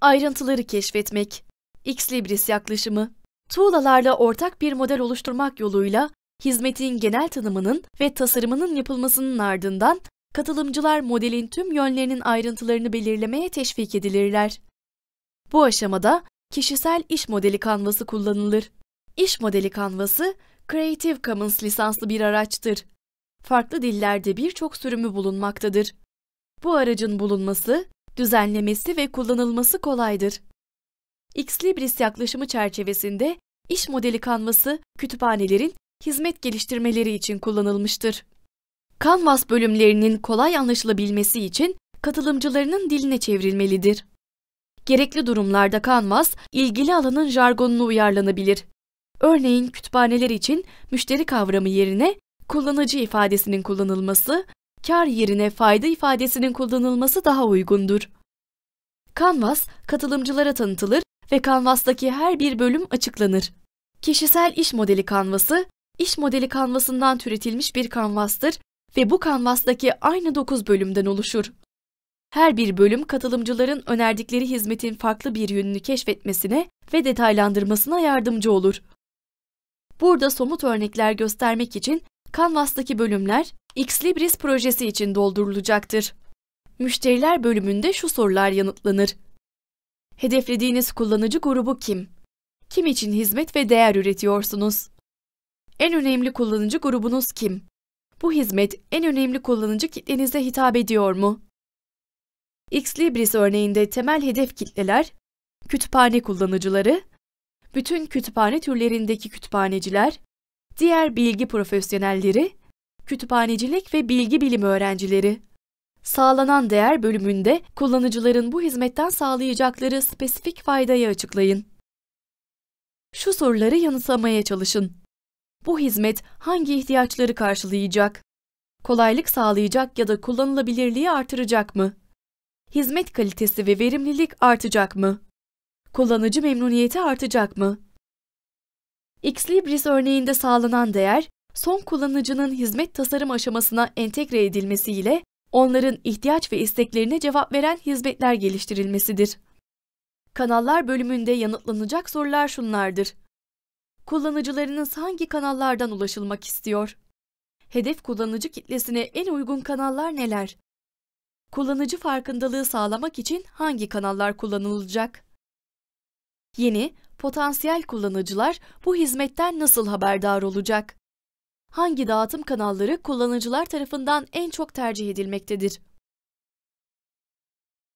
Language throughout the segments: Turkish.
Ayrıntıları keşfetmek, X Libris yaklaşımı, tuğlalarla ortak bir model oluşturmak yoluyla hizmetin genel tanımının ve tasarımının yapılmasının ardından katılımcılar modelin tüm yönlerinin ayrıntılarını belirlemeye teşvik edilirler. Bu aşamada kişisel iş modeli kanvası kullanılır. İş modeli kanvası Creative Commons lisanslı bir araçtır. Farklı dillerde birçok sürümü bulunmaktadır. Bu aracın bulunması düzenlemesi ve kullanılması kolaydır. Xlibris yaklaşımı çerçevesinde iş modeli kanvası kütüphanelerin hizmet geliştirmeleri için kullanılmıştır. Canvas bölümlerinin kolay anlaşılabilmesi için katılımcılarının diline çevrilmelidir. Gerekli durumlarda Canvas, ilgili alanın jargonunu uyarlanabilir. Örneğin kütüphaneler için müşteri kavramı yerine kullanıcı ifadesinin kullanılması, kar yerine fayda ifadesinin kullanılması daha uygundur. Canvas katılımcılara tanıtılır ve Canvas'taki her bir bölüm açıklanır. Kişisel iş modeli kanvası, iş modeli kanvasından türetilmiş bir kanvastır ve bu kanvastaki aynı 9 bölümden oluşur. Her bir bölüm katılımcıların önerdikleri hizmetin farklı bir yönünü keşfetmesine ve detaylandırmasına yardımcı olur. Burada somut örnekler göstermek için Canvas'taki bölümler Xlibris projesi için doldurulacaktır müşteriler bölümünde şu sorular yanıtlanır. Hedeflediğiniz kullanıcı grubu kim? Kim için hizmet ve değer üretiyorsunuz? En önemli kullanıcı grubunuz kim? Bu hizmet en önemli kullanıcı kitlenize hitap ediyor mu? Xlibris örneğinde temel hedef kitleler, kütüphane kullanıcıları, bütün kütüphane türlerindeki kütüphaneciler, diğer bilgi profesyonelleri, kütüphanecilik ve bilgi bilimi öğrencileri. Sağlanan değer bölümünde kullanıcıların bu hizmetten sağlayacakları spesifik faydayı açıklayın. Şu soruları yanıtlamaya çalışın. Bu hizmet hangi ihtiyaçları karşılayacak? Kolaylık sağlayacak ya da kullanılabilirliği artıracak mı? Hizmet kalitesi ve verimlilik artacak mı? Kullanıcı memnuniyeti artacak mı? Xlibris örneğinde sağlanan değer, son kullanıcının hizmet tasarım aşamasına entegre edilmesiyle onların ihtiyaç ve isteklerine cevap veren hizmetler geliştirilmesidir. Kanallar bölümünde yanıtlanacak sorular şunlardır. Kullanıcılarınız hangi kanallardan ulaşılmak istiyor? Hedef kullanıcı kitlesine en uygun kanallar neler? Kullanıcı farkındalığı sağlamak için hangi kanallar kullanılacak? Yeni, potansiyel kullanıcılar bu hizmetten nasıl haberdar olacak? hangi dağıtım kanalları kullanıcılar tarafından en çok tercih edilmektedir?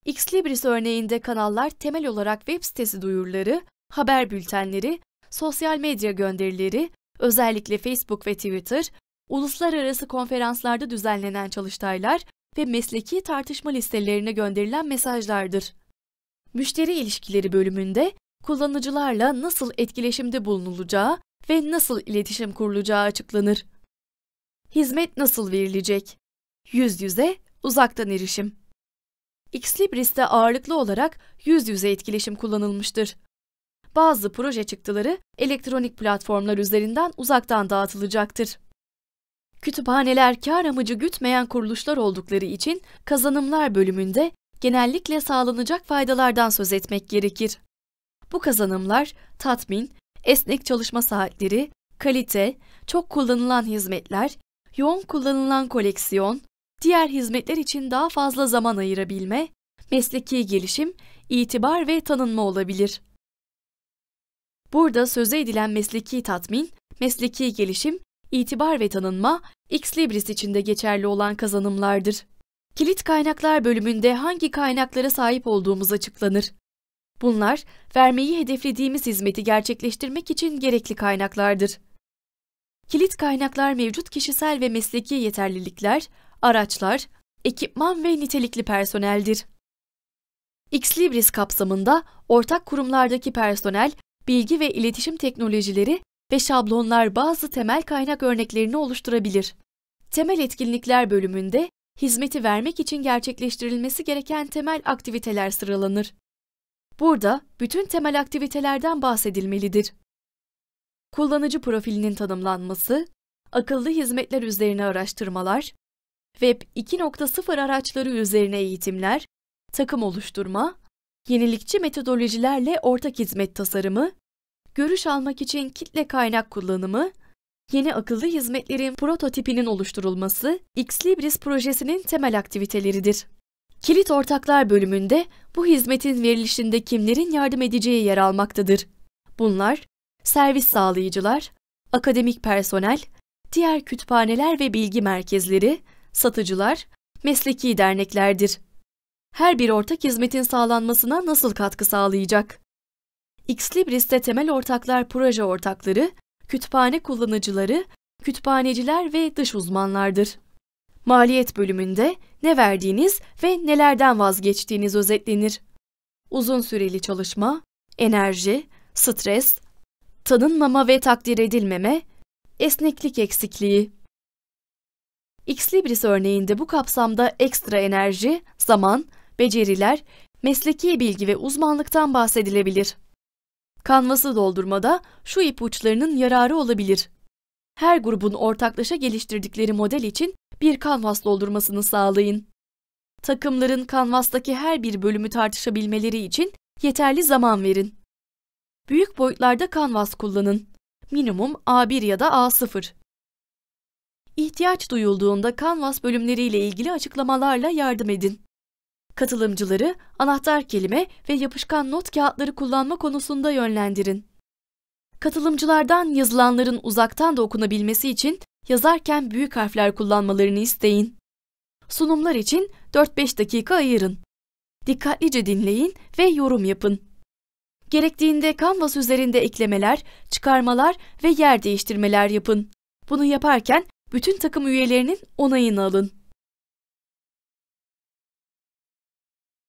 Xlibris örneğinde kanallar temel olarak web sitesi duyuruları, haber bültenleri, sosyal medya gönderileri, özellikle Facebook ve Twitter, uluslararası konferanslarda düzenlenen çalıştaylar ve mesleki tartışma listelerine gönderilen mesajlardır. Müşteri ilişkileri bölümünde kullanıcılarla nasıl etkileşimde bulunulacağı ve nasıl iletişim kurulacağı açıklanır. Hizmet nasıl verilecek? Yüz yüze, uzaktan erişim. Xlibris'te ağırlıklı olarak yüz yüze etkileşim kullanılmıştır. Bazı proje çıktıları elektronik platformlar üzerinden uzaktan dağıtılacaktır. Kütüphaneler kar amacı gütmeyen kuruluşlar oldukları için kazanımlar bölümünde genellikle sağlanacak faydalardan söz etmek gerekir. Bu kazanımlar tatmin, esnek çalışma saatleri, kalite, çok kullanılan hizmetler, yoğun kullanılan koleksiyon, diğer hizmetler için daha fazla zaman ayırabilme, mesleki gelişim, itibar ve tanınma olabilir. Burada söze edilen mesleki tatmin, mesleki gelişim, itibar ve tanınma X Libris içinde geçerli olan kazanımlardır. Kilit kaynaklar bölümünde hangi kaynaklara sahip olduğumuz açıklanır. Bunlar vermeyi hedeflediğimiz hizmeti gerçekleştirmek için gerekli kaynaklardır. Kilit kaynaklar mevcut kişisel ve mesleki yeterlilikler, araçlar, ekipman ve nitelikli personeldir. Xlibris kapsamında ortak kurumlardaki personel, bilgi ve iletişim teknolojileri ve şablonlar bazı temel kaynak örneklerini oluşturabilir. Temel etkinlikler bölümünde hizmeti vermek için gerçekleştirilmesi gereken temel aktiviteler sıralanır. Burada bütün temel aktivitelerden bahsedilmelidir. Kullanıcı profilinin tanımlanması, akıllı hizmetler üzerine araştırmalar, Web 2.0 araçları üzerine eğitimler, takım oluşturma, yenilikçi metodolojilerle ortak hizmet tasarımı, görüş almak için kitle kaynak kullanımı, yeni akıllı hizmetlerin prototipinin oluşturulması, Xlibris projesinin temel aktiviteleridir. Kilit ortaklar bölümünde bu hizmetin verilişinde kimlerin yardım edeceği yer almaktadır. Bunlar servis sağlayıcılar, akademik personel, diğer kütüphaneler ve bilgi merkezleri, satıcılar, mesleki derneklerdir. Her bir ortak hizmetin sağlanmasına nasıl katkı sağlayacak? Xlibris'te temel ortaklar proje ortakları, kütüphane kullanıcıları, kütüphaneciler ve dış uzmanlardır. Maliyet bölümünde ne verdiğiniz ve nelerden vazgeçtiğiniz özetlenir. Uzun süreli çalışma, enerji, stres, tanınmama ve takdir edilmeme, esneklik eksikliği. Xlibris örneğinde bu kapsamda ekstra enerji, zaman, beceriler, mesleki bilgi ve uzmanlıktan bahsedilebilir. Kanvası doldurmada şu ipuçlarının yararı olabilir. Her grubun ortaklaşa geliştirdikleri model için bir kanvas doldurmasını sağlayın. Takımların kanvastaki her bir bölümü tartışabilmeleri için yeterli zaman verin. Büyük boyutlarda kanvas kullanın. Minimum A1 ya da A0. İhtiyaç duyulduğunda kanvas bölümleriyle ilgili açıklamalarla yardım edin. Katılımcıları anahtar kelime ve yapışkan not kağıtları kullanma konusunda yönlendirin. Katılımcılardan yazılanların uzaktan da okunabilmesi için yazarken büyük harfler kullanmalarını isteyin. Sunumlar için 4-5 dakika ayırın. Dikkatlice dinleyin ve yorum yapın. Gerektiğinde kanvas üzerinde eklemeler, çıkarmalar ve yer değiştirmeler yapın. Bunu yaparken bütün takım üyelerinin onayını alın.